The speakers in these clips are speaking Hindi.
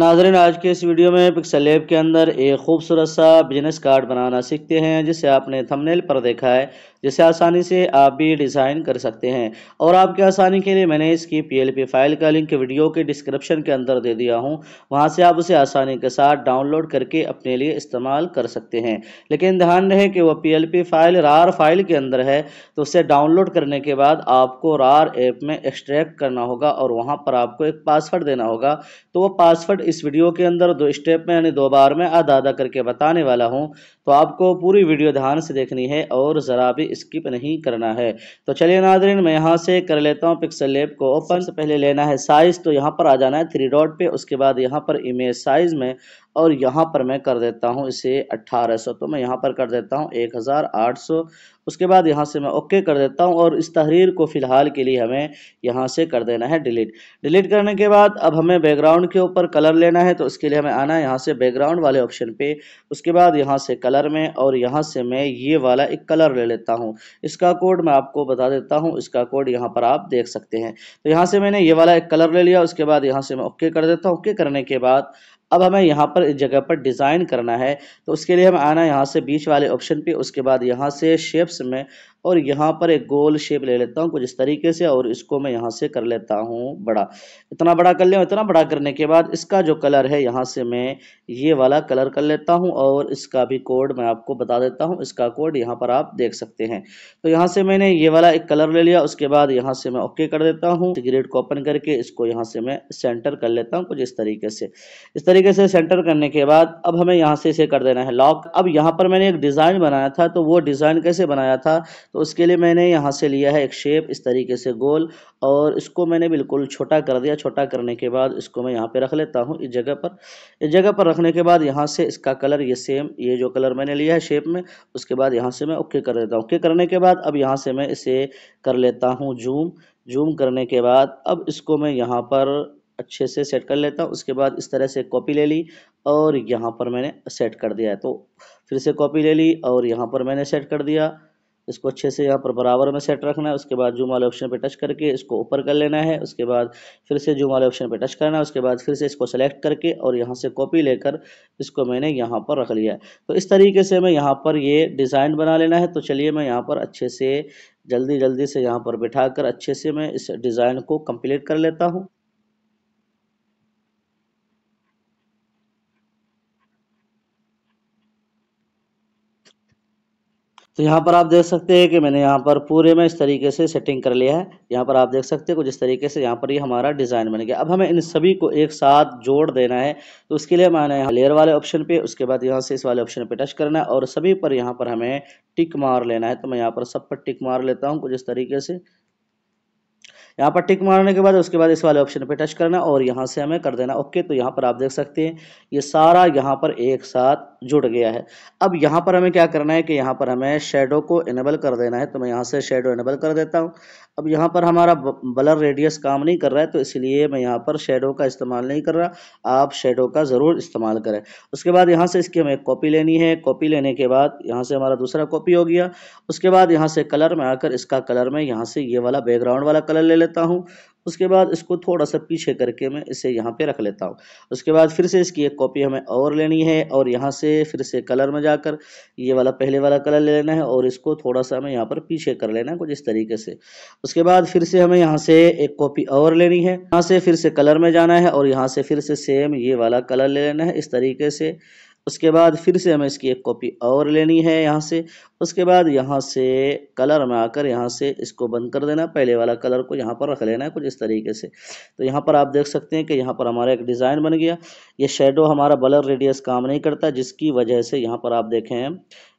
नाजरन आज के इस वीडियो में पिक्सल के अंदर एक खूबसूरत सा बिजनेस कार्ड बनाना सीखते हैं जिसे आपने थंबनेल पर देखा है जिसे आसानी से आप भी डिज़ाइन कर सकते हैं और आपके आसानी के लिए मैंने इसकी पी फाइल का लिंक वीडियो के डिस्क्रिप्शन के अंदर दे दिया हूँ वहाँ से आप उसे आसानी के साथ डाउनलोड करके अपने लिए इस्तेमाल कर सकते हैं लेकिन ध्यान रहे कि वह पी फाइल रार फाइल के अंदर है तो उसे डाउनलोड करने के बाद आपको रार ऐप में एक्सट्रैक्ट करना होगा और वहाँ पर आपको एक पासवर्ड देना होगा तो वह पासवर्ड इस वीडियो के अंदर दो स्टेप में यानी दो बार में आधा आधा करके बताने वाला हूँ तो आपको पूरी वीडियो ध्यान से देखनी है और ज़रा भी स्किप नहीं करना है तो चलिए नादरीन मैं यहाँ से कर लेता हूँ पिक्सल लेप को ओपन से पहले लेना है साइज़ तो यहाँ पर आ जाना है थ्री डॉट पे उसके बाद यहाँ पर इमेज साइज़ में और यहाँ पर मैं कर देता हूँ इसे 1800 तो मैं यहाँ पर कर देता हूँ 1800 उसके बाद यहाँ से मैं ओके कर देता हूँ और इस तहरीर को फ़िलहाल के लिए हमें यहाँ से कर देना है डिलीट डिलीट करने के बाद अब हमें बैकग्राउंड के ऊपर कलर लेना है तो इसके लिए हमें आना है यहाँ से बैकग्राउंड वाले ऑप्शन पे उसके बाद यहाँ से कलर में और यहाँ से मैं ये वाला एक कलर ले लेता हूँ इसका कोड मैं आपको बता देता हूँ इसका कोड यहाँ पर आप देख सकते हैं तो यहाँ से मैंने ये वाला एक कलर ले लिया उसके बाद यहाँ से मैं ओके कर देता हूँ ओके करने के बाद अब हमें यहाँ पर इस जगह पर डिज़ाइन करना है तो उसके लिए हम आना यहाँ से बीच वाले ऑप्शन पे उसके बाद यहाँ से शेप्स में और यहाँ पर एक गोल शेप ले लेता हूँ कुछ इस तरीके से और इसको मैं यहाँ से कर लेता हूँ बड़ा इतना बड़ा कर लिया इतना बड़ा करने के बाद इसका जो कलर है यहाँ से मैं ये वाला कलर कर लेता हूँ और इसका भी कोड मैं आपको बता देता हूँ इसका कोड यहाँ पर आप देख सकते हैं तो यहाँ से मैंने ये वाला एक कलर ले लिया उसके बाद यहाँ से मैं ओके कर देता हूँ ग्रेड को ओपन करके इसको यहाँ से मैं सेंटर कर लेता हूँ कुछ इस तरीके से इस तरीके से सेंटर करने के बाद अब हमें यहाँ से इसे कर देना है लॉक अब यहाँ पर मैंने एक डिज़ाइन बनाया था तो वो डिज़ाइन कैसे बनाया था तो उसके लिए मैंने यहाँ से लिया है एक शेप इस तरीके से गोल और इसको मैंने बिल्कुल छोटा कर दिया छोटा करने के बाद इसको मैं यहाँ पे रख लेता हूँ इस जगह पर इस जगह पर रखने के बाद यहाँ से इसका कलर ये सेम ये जो कलर मैंने लिया है शेप में उसके बाद यहाँ से मैं ओके कर देता हूँ ओके करने के बाद अब यहाँ से मैं इसे कर लेता हूँ जूम जूम करने के बाद अब इसको मैं यहाँ पर अच्छे से सेट कर लेता हूँ उसके बाद इस तरह से कॉपी ले ली और यहाँ पर मैंने सेट कर दिया है तो फिर से कॉपी ले ली और यहाँ पर मैंने सेट कर दिया इसको अच्छे से यहाँ पर बराबर में सेट रखना है उसके बाद जूम वाले ऑप्शन पर टच करके इसको ऊपर कर लेना है उसके बाद फिर से जूम वाले ऑप्शन पर टच करना है उसके बाद फिर से इसको सेलेक्ट करके और यहाँ से कॉपी लेकर इसको मैंने यहाँ पर रख लिया तो इस तरीके से मैं यहाँ पर ये डिज़ाइन बना लेना है तो चलिए मैं यहाँ पर अच्छे से जल्दी जल्दी से यहाँ पर बिठाकर अच्छे से मैं इस डिज़ाइन को कम्प्लीट कर लेता हूँ तो यहाँ पर आप देख सकते हैं कि मैंने यहाँ पर पूरे में इस तरीके से सेटिंग कर लिया है यहाँ पर आप देख सकते हैं कुछ इस तरीके से यहाँ पर ये यह हमारा डिज़ाइन बन गया अब हमें इन सभी को एक साथ जोड़ देना है तो उसके लिए मैंने यहाँ लेयर वाले ऑप्शन पे उसके बाद यहाँ से इस वाले ऑप्शन पे टच करना है और सभी पर यहाँ पर हमें टिक मार लेना है तो मैं यहाँ पर सब पर टिक मार लेता हूँ कुछ इस तरीके से यहाँ पर टिक मारने के बाद उसके बाद इस वाले ऑप्शन पे टच करना और यहाँ से हमें कर देना ओके तो यहाँ पर आप देख सकते हैं ये सारा यहाँ पर एक साथ जुड़ गया है अब यहाँ पर हमें क्या करना है कि यहाँ पर हमें शेडो को इनेबल कर देना है तो मैं यहाँ से शेडो इनेबल कर देता हूँ अब यहाँ पर हमारा बलर रेडियस काम नहीं कर रहा है तो इसलिए मैं यहाँ पर शेडो का इस्तेमाल नहीं कर रहा आप शेडो का ज़रूर इस्तेमाल करें उसके बाद यहाँ से इसकी हमें कॉपी लेनी है कॉपी लेने के बाद यहाँ से हमारा दूसरा कॉपी हो गया उसके बाद यहाँ से कलर में आकर इसका कलर में यहाँ से ये वाला बैकग्राउंड वाला कलर ले लेता हूँ उसके बाद इसको थोड़ा सा पीछे करके मैं इसे यहाँ पे रख लेता हूँ उसके बाद फिर से इसकी एक कॉपी हमें और लेनी है और यहाँ से फिर से कलर में जाकर ये वाला पहले वाला कलर ले लेना है और इसको थोड़ा सा हमें यहाँ पर पीछे कर लेना है कुछ इस तरीके से उसके बाद फिर से हमें यहाँ से एक कॉपी और लेनी है यहाँ से फिर से कलर में जाना है और यहाँ से फिर से सेम ये वाला कलर ले लेना है इस तरीके से उसके बाद फिर से हमें इसकी एक कॉपी और लेनी है यहाँ से उसके बाद यहाँ से कलर में आकर यहाँ से इसको बंद कर देना पहले वाला कलर को यहाँ पर रख लेना है कुछ इस तरीके से तो यहाँ पर आप देख सकते हैं कि यहाँ पर हमारा एक डिज़ाइन बन गया ये शेडो हमारा बलर रेडियस काम नहीं करता जिसकी वजह से यहाँ पर आप देखें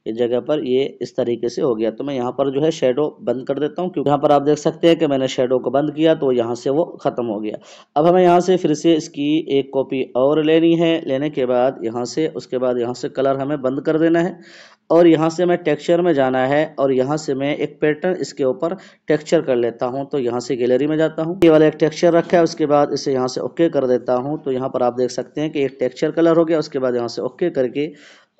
इस जगह पर ये इस तरीके से हो गया तो मैं यहाँ पर जो है शेडो बंद कर देता हूँ क्योंकि यहाँ पर आप देख सकते हैं कि मैंने शेडो को बंद किया तो यहाँ से वो ख़त्म हो गया अब हमें यहाँ से फिर से इसकी एक कॉपी और लेनी है लेने के बाद यहाँ से उसके बाद यहाँ से कलर हमें बंद कर देना है और यहाँ से मैं टेक्सचर में जाना है और यहाँ से मैं एक पैटर्न इसके ऊपर टेक्सचर कर लेता हूँ तो यहाँ से गैलरी में जाता हूँ ये वाला एक टेक्सचर रखा है उसके बाद इसे यहाँ से ओके कर देता हूँ तो यहाँ पर आप देख सकते हैं कि एक टेक्सचर कलर हो गया उसके बाद यहाँ से ओके करके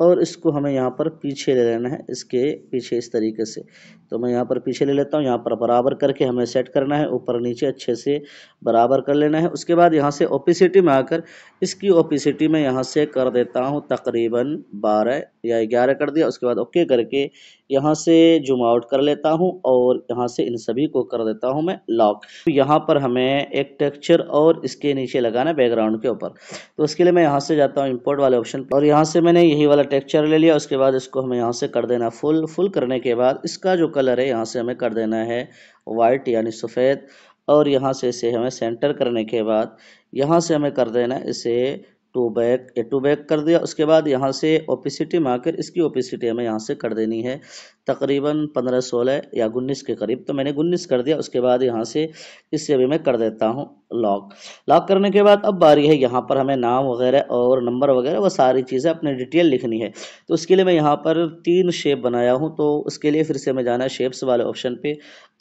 और इसको हमें यहाँ पर पीछे ले लेना है इसके पीछे इस तरीके से तो मैं यहाँ पर पीछे ले लेता हूँ यहाँ पर बराबर करके हमें सेट करना है ऊपर नीचे अच्छे से बराबर कर लेना है उसके बाद यहाँ से ओपिसिटी में आकर इसकी ओपिसिटी में यहाँ से कर देता हूँ तकरीबन बारह या ग्यारह कर दिया उसके बाद ओके करके यहाँ से जूम आउट कर लेता हूँ और यहाँ से इन सभी को कर देता हूँ मैं लॉक तो यहाँ पर हमें एक टेक्चर और इसके नीचे लगाना बैकग्राउंड के ऊपर तो उसके लिए मैं यहाँ से जाता हूँ इम्पोर्ट वाले ऑप्शन और यहाँ से मैंने यही वाला टेक्चर ले लिया उसके बाद इसको हमें यहाँ से कर देना फुल फुल करने के बाद इसका जो कलर है यहाँ से हमें कर देना है वाइट यानी सफ़ेद और यहाँ से इसे हमें सेंटर करने के बाद यहाँ से हमें कर देना इसे to back a to back कर दिया उसके बाद यहाँ से ओपिसिटी मार्कर इसकी ओपिसिटी हमें यहाँ से कर देनी है तकरीबन पंद्रह सोलह या उन्नीस के करीब तो मैंने उन्नीस कर दिया उसके बाद यहाँ से इससे भी मैं कर देता हूँ लॉक लॉक करने के बाद अब बारी है यहाँ पर हमें नाम वगैरह और नंबर वगैरह वो सारी चीज़ें अपने डिटेल लिखनी है तो उसके लिए मैं यहाँ पर तीन शेप बनाया हूँ तो उसके लिए फिर से मैं जाना है शेप्स वाले ऑप्शन पर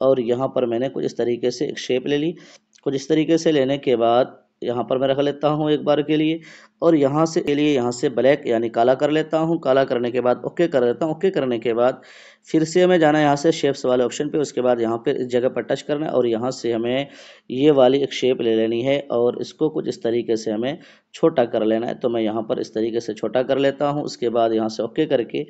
और यहाँ पर मैंने कुछ इस तरीके से एक शेप ले ली कुछ इस तरीके से लेने के बाद यहाँ पर मैं रख लेता हूँ एक बार के लिए और यहाँ से के लिए यहाँ से ब्लैक यानी काला कर लेता हूँ काला करने के बाद ओके कर लेता हूँ ओके करने के बाद फिर से हमें जाना है यहाँ से शेप्स वाले ऑप्शन पे उसके बाद यहाँ पे इस जगह पर टच करना है और यहाँ से हमें ये वाली एक शेप ले लेनी है और इसको कुछ इस तरीके से हमें छोटा कर लेना है तो मैं यहाँ पर इस तरीके से छोटा कर लेता हूँ उसके बाद यहाँ से ओके करके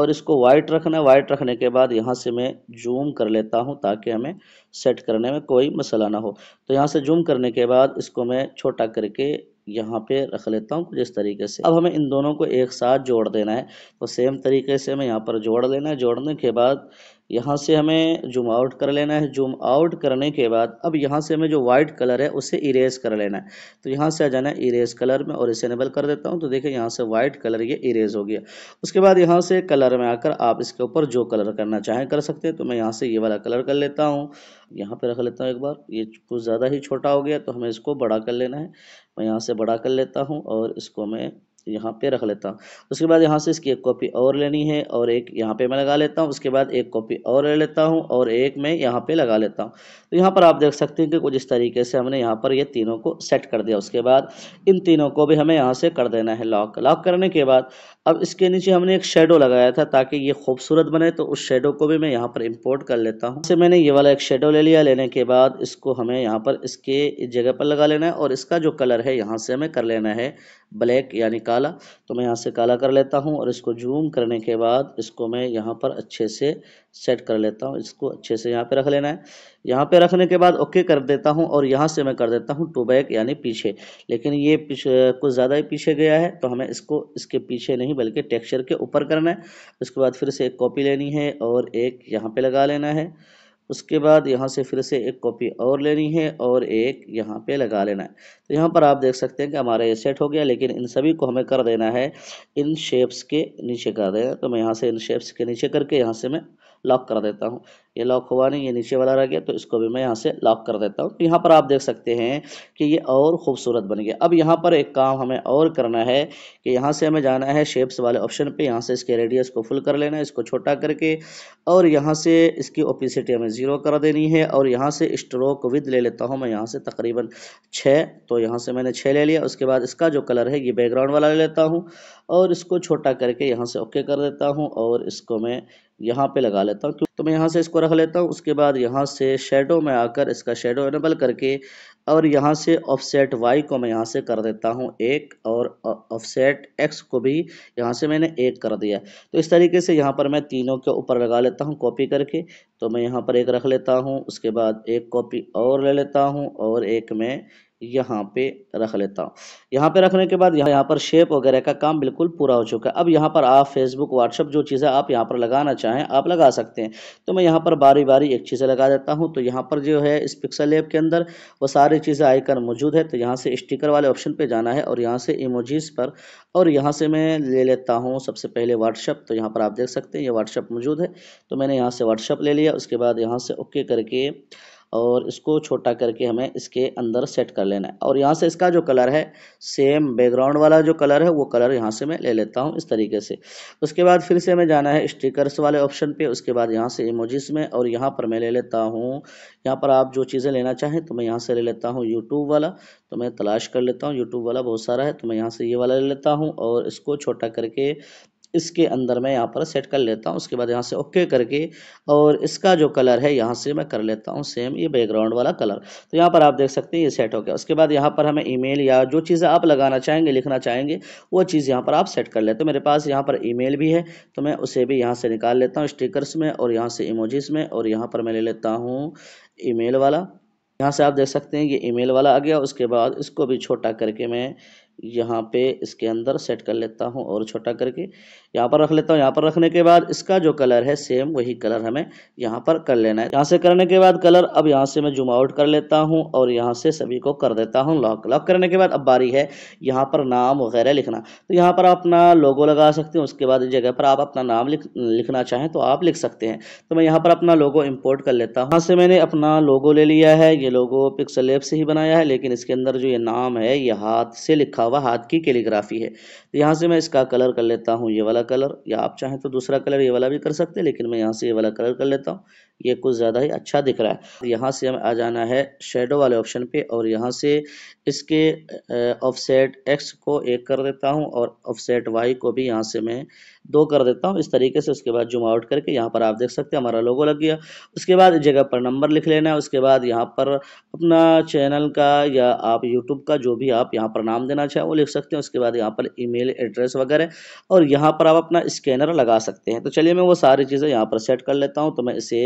और इसको वाइट रखना है वाइट रखने के बाद यहाँ से मैं जूम कर लेता हूँ ताकि हमें सेट करने में कोई मसला ना हो तो यहाँ से जूम करने के बाद इसको मैं छोटा करके यहाँ पे रख लेता हूँ कुछ इस तरीके से अब हमें इन दोनों को एक साथ जोड़ देना है तो सेम तरीके से हमें यहाँ पर जोड़ लेना है जोड़ने के बाद यहाँ से हमें जूम आउट कर लेना है जूम आउट करने के बाद अब यहाँ से हमें जो वाइट कलर है उसे इरेज कर लेना है तो यहाँ से आ जाना है इरेज कलर में और इसे इनेबल कर देता हूँ तो देखिए यहाँ से वाइट कलर ये इरेज हो गया उसके बाद यहाँ से कलर में आकर आप इसके ऊपर जो कलर करना चाहें कर सकते हैं तो मैं यहाँ से ये वाला कलर कर लेता हूँ यहाँ पर रख लेता हूँ एक बार ये कुछ ज़्यादा ही छोटा हो गया तो हमें इसको बड़ा कर लेना है मैं यहाँ से बड़ा कर लेता हूँ और इसको मैं यहाँ पे रख लेता हूँ उसके बाद यहाँ से इसकी एक कॉपी और लेनी है और एक यहाँ पे मैं लगा लेता हूँ उसके बाद एक कॉपी और ले लेता हूँ और एक मैं यहाँ पे लगा लेता हूँ तो यहाँ पर आप देख सकते हैं कि कुछ इस तरीके से हमने यहाँ पर ये यह तीनों को सेट कर दिया उसके बाद इन तीनों को भी हमें यहाँ से कर देना है लॉक लॉक करने के बाद अब इसके नीचे हमने एक शेडो लगाया था ताकि ये खूबसूरत बने तो उस शेडो को भी मैं यहाँ पर इम्पोर्ट कर लेता हूँ जैसे मैंने ये वाला एक शेडो ले लिया लेने के बाद इसको हमें यहाँ पर इसके जगह पर लगा लेना है और इसका जो कलर है यहाँ से हमें कर लेना है ब्लैक यानी काला तो मैं यहाँ से काला कर लेता हूँ और इसको जूम करने के बाद इसको मैं यहाँ पर अच्छे से सेट कर लेता हूँ इसको अच्छे से यहाँ पे रख लेना है यहाँ पे रखने के बाद ओके कर देता हूँ और यहाँ से मैं कर देता हूँ टू बैक यानी पीछे लेकिन ये कुछ ज़्यादा ही पीछे गया है तो हमें इसको इसके पीछे नहीं बल्कि टेक्स्चर के ऊपर करना है उसके बाद फिर से एक कॉपी लेनी है और एक यहाँ पर लगा लेना है उसके बाद यहाँ से फिर से एक कॉपी और लेनी है और एक यहाँ पे लगा लेना है तो यहाँ पर आप देख सकते हैं कि हमारा ये सेट हो गया लेकिन इन सभी को हमें कर देना है इन शेप्स के नीचे कर देना तो मैं यहाँ से इन शेप्स के नीचे करके यहाँ से मैं लॉक कर देता हूँ ये लॉक हुआ नहीं ये नीचे वाला रह गया तो इसको भी मैं यहाँ से लॉक कर देता हूँ तो यहाँ पर आप देख सकते हैं कि ये और खूबसूरत बन गया अब यहाँ पर एक काम हमें और करना है कि यहाँ से हमें जाना है शेप्स वाले ऑप्शन पे यहाँ से इसके रेडियस को फुल कर लेना है इसको छोटा करके और यहाँ से इसकी ओपिसिटी हमें ज़ीरो कर देनी है और यहाँ से स्ट्रोक विद ले लेता हूँ मैं यहाँ से तकरीबन छः तो यहाँ से मैंने छः ले लिया उसके बाद इसका जो कलर है ये बैकग्राउंड वाला ले लेता हूँ और इसको छोटा करके यहाँ से ओके कर देता हूँ और इसको मैं यहाँ पे लगा लेता हूँ तो मैं यहाँ से इसको रख लेता हूँ उसके बाद यहाँ से शेडो में आकर इसका शेडो एनेबल करके और यहाँ से ऑफसेट वाई को मैं यहाँ से कर देता हूँ एक और ऑफसेट एक्स को भी यहाँ से मैंने एक कर दिया तो इस तरीके से यहाँ पर मैं तीनों के ऊपर लगा लेता हूँ कॉपी करके तो मैं यहाँ पर एक रख लेता हूँ उसके बाद एक कॉपी और ले लेता हूँ और एक मैं यहाँ पे रख लेता हूँ यहाँ पे रखने के बाद यहाँ यहाँ पर शेप वगैरह का काम बिल्कुल पूरा हो चुका है अब यहाँ पर आप फेसबुक व्हाट्सअप जो चीज़ें आप यहाँ पर लगाना चाहें आप लगा सकते हैं तो मैं यहाँ पर बारी बारी एक चीज़ें लगा देता हूँ तो यहाँ पर जो है इस पिक्सल एप के अंदर वो सारी चीज़ें आइकन मौजूद है तो यहाँ से स्टिकर वाले ऑप्शन पर जाना है और यहाँ से इमोजीज़ पर और यहाँ से मैं ले लेता हूँ सबसे पहले व्हाट्सअप तो यहाँ पर आप देख सकते हैं ये व्हाट्सअप मौजूद है तो मैंने यहाँ से व्हाट्सअप ले लिया उसके बाद यहाँ से ओके करके और इसको छोटा करके हमें इसके अंदर सेट कर लेना है और यहाँ से इसका जो कलर है सेम बैकग्राउंड वाला जो कलर है वो कलर यहाँ से मैं ले लेता हूँ इस तरीके से उसके बाद फिर से मैं जाना है स्टिकर्स वाले ऑप्शन पे उसके बाद यहाँ से इमोजिस में और यहाँ पर मैं ले लेता हूँ यहाँ पर आप जो चीज़ें लेना चाहें तो मैं यहाँ से ले लेता हूँ यूट्यूब वाला तो मैं तलाश कर लेता हूँ यूट्यूब वाला बहुत सारा है तो मैं यहाँ से ये वाला ले लेता हूँ और इसको छोटा करके इसके अंदर मैं यहाँ पर सेट कर लेता हूँ उसके बाद यहाँ से ओके करके और इसका जो कलर है यहाँ से मैं कर लेता हूँ सेम ये बैकग्राउंड वाला कलर तो यहाँ पर आप देख सकते हैं ये सेट हो गया उसके बाद यहाँ पर हमें ईमेल या जो चीज़ें आप लगाना चाहेंगे लिखना चाहेंगे वो चीज़ यहाँ पर आप सेट कर लेते हो मेरे पास यहाँ पर ई भी है तो मैं उसे भी यहाँ से निकाल लेता हूँ स्टिकर्स में और यहाँ से इमोजीज में और यहाँ पर मैं ले लेता हूँ ई वाला यहाँ से आप देख सकते हैं ये ई वाला आ गया उसके बाद इसको भी छोटा करके मैं यहाँ पे इसके अंदर सेट कर लेता हूँ और छोटा करके यहाँ पर रख लेता हूँ यहाँ पर रखने के बाद इसका जो कलर है सेम वही कलर हमें यहाँ पर कर लेना है यहाँ से करने के बाद कलर अब यहाँ से मैं जूम आउट कर लेता हूँ और यहाँ से सभी को कर देता हूँ लॉक लॉक करने के बाद अब बारी है यहाँ पर नाम वगैरह लिखना तो यहाँ पर आप अपना लोगो लगा सकते हैं उसके बाद इस जगह पर आप अपना नाम लिख लिखना चाहें तो आप लिख सकते हैं तो मैं यहाँ पर अपना लोगो इम्पोर्ट कर लेता हूँ यहाँ से मैंने अपना लोगो ले लिया है ये लोगो पिक्सल से ही बनाया है लेकिन इसके अंदर जो ये नाम है ये हाथ से लिखा लिखा हुआ हाथ की कैलीग्राफी है तो यहाँ से मैं इसका कलर कर लेता हूँ ये वाला कलर या आप चाहें तो दूसरा कलर ये वाला भी कर सकते हैं लेकिन मैं यहाँ से ये वाला कलर कर लेता हूँ ये कुछ ज़्यादा ही अच्छा दिख रहा है यहाँ से हमें आ जाना है शेडो वाले ऑप्शन पे और यहाँ से इसके ऑफसेट एक्स को एक कर देता हूँ और ऑफसेट वाई को भी यहाँ से मैं दो कर देता हूँ इस तरीके से उसके बाद जूम आउट करके यहाँ पर आप देख सकते हैं हमारा लोगो लग गया उसके बाद जगह पर नंबर लिख लेना है उसके बाद यहाँ पर अपना चैनल का या आप यूट्यूब का जो भी आप यहाँ पर नाम देना चाहें वो लिख सकते हैं उसके बाद यहाँ पर ई एड्रेस वगैरह और यहाँ पर आप अपना स्कैनर लगा सकते हैं तो चलिए मैं वो सारी चीज़ें यहाँ पर सेट कर लेता हूँ तो मैं इसे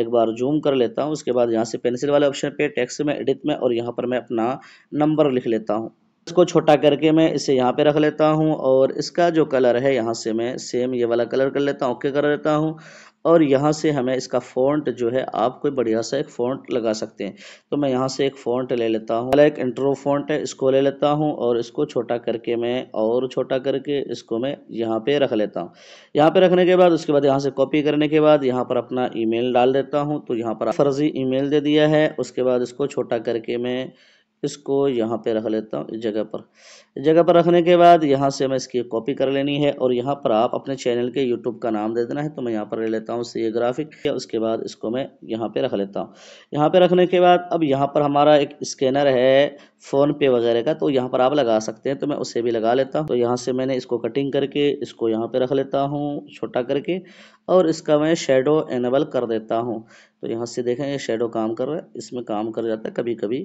एक बार जूम कर लेता हूँ उसके बाद यहाँ से पेंसिल वाले ऑप्शन पे टेक्स में एडिट में और यहाँ पर मैं अपना नंबर लिख लेता हूँ इसको छोटा करके मैं इसे यहाँ पे रख लेता हूँ और इसका जो कलर है यहाँ से मैं सेम ये वाला कलर कर लेता हूँ ओके कर लेता हूँ और यहाँ से हमें इसका फ़ॉन्ट जो है आप कोई बढ़िया सा एक फ़ॉन्ट लगा सकते हैं तो मैं यहाँ से एक फ़ॉन्ट ले लेता हूँ एक इंट्रो फ़ॉन्ट है इसको ले लेता हूँ और इसको छोटा करके मैं और छोटा करके इसको मैं यहाँ पे रख लेता हूँ यहाँ पे रखने के बाद उसके बाद यहाँ से कॉपी करने के बाद यहाँ पर अपना ई डाल देता हूँ तो यहाँ पर फर्जी ई दे दिया है उसके बाद इसको छोटा करके मैं इसको यहाँ पे रख लेता हूँ इस जगह पर इस जगह पर रखने के बाद यहाँ से मैं इसकी कॉपी कर लेनी है और यहाँ पर आप अपने चैनल के यूट्यूब का नाम दे देना है तो मैं यहाँ पर ले लेता हूँ सी ग्राफिक उसके बाद इसको मैं यहाँ पे रख लेता हूँ यहाँ पे रखने के बाद अब यहाँ पर हमारा एक स्कैनर है फ़ोन पे वगैरह का तो यहाँ पर आप लगा सकते हैं तो मैं उसे भी लगा लेता हूँ तो यहाँ से मैंने इसको कटिंग करके इसको यहाँ पे रख लेता हूँ छोटा करके और इसका मैं शेडो एनेबल कर देता हूँ तो यहाँ से देखें ये शेडो काम कर रहा है इसमें काम कर जाता है कभी कभी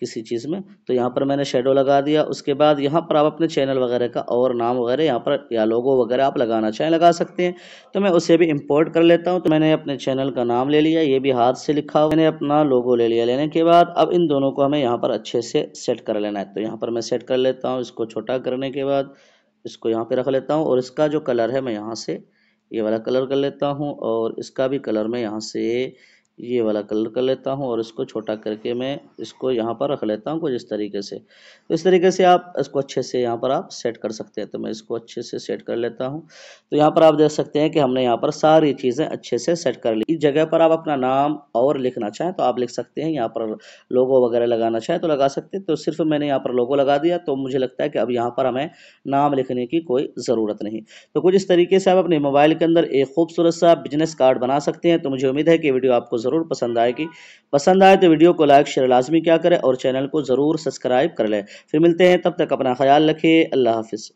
किसी चीज़ में तो यहाँ पर मैंने शेडो लगा दिया उसके बाद यहाँ पर आप अपने चैनल वगैरह का और नाम वगैरह यहाँ पर या लोगो वगैरह आप लगाना चाहें लगा सकते हैं तो मैं उसे भी इम्पोर्ट कर लेता हूँ तो मैंने अपने चैनल का नाम ले लिया ये भी हाथ से लिखा हो मैंने अपना लोगो ले लिया लेने के बाद अब इन दोनों को हमें यहाँ पर अच्छे से सेट कर लेना है तो यहाँ पर मैं सेट कर लेता हूँ इसको छोटा करने के बाद इसको यहाँ पर रख लेता हूँ और इसका जो कलर है मैं यहाँ से ये वाला कलर कर लेता हूँ और इसका भी कलर मैं यहाँ से ये वाला कलर कर लेता हूँ और इसको छोटा करके मैं इसको यहाँ पर रख लेता हूँ कुछ इस तरीके से तो इस तरीके से आप इसको अच्छे से यहाँ पर आप सेट कर सकते हैं तो मैं इसको अच्छे से सेट कर लेता हूँ तो यहाँ पर आप देख सकते हैं कि हमने यहाँ पर सारी चीज़ें अच्छे से सेट कर ली इस जगह पर आप अपना नाम और लिखना चाहें तो आप लिख सकते हैं यहाँ पर लोगो वगैरह लगाना चाहें तो लगा सकते हैं तो सिर्फ मैंने यहाँ पर लोगो लगा दिया तो मुझे लगता है कि अब यहाँ पर हमें नाम लिखने की कोई ज़रूरत नहीं तो कुछ इस तरीके से आप अपने मोबाइल के अंदर एक खूबसूरत सा बिजनेस कार्ड बना सकते हैं तो मुझे उम्मीद है कि वीडियो आपको ज़रूर पसंद आएगी पसंद आए तो वीडियो को लाइक शेयर लाजमी क्या करें और चैनल को ज़रूर सब्सक्राइब कर लें फिर मिलते हैं तब तक अपना ख्याल रखिए अल्लाह हाफिज़